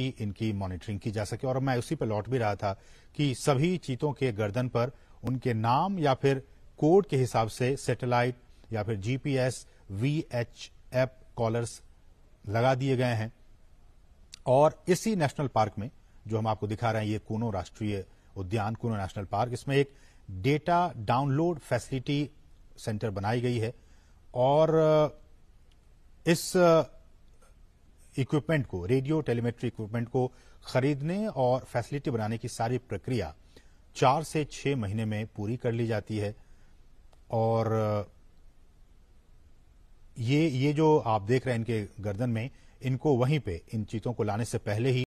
इनकी मॉनिटरिंग की जा सके और मैं उसी पर लौट भी रहा था कि सभी चीतों के गर्दन पर उनके नाम या फिर कोड के हिसाब से सैटेलाइट या फिर GPS V H F collars लगा दिए गए हैं और इसी नेशनल पार्क में जो हम आपको दिखा रहे हैं ये कोनो राष्ट्रीय उद्यान कोनो नेशनल पार्क इसमें एक डेटा डाउनलोड फैसिलिटी सेंटर बनाई गई है और इस इक्विपमेंट को रेडियो टेलीमेट्री इक्विपमेंट को खरीदने और फैसिलिटी बनाने की सारी प्रक्रिया चार से छह महीने में पूरी कर ली जाती है और ये ये जो आप देख रहे हैं इनके गर्दन में इनको वहीं पे इन चीजों को लाने से पहले ही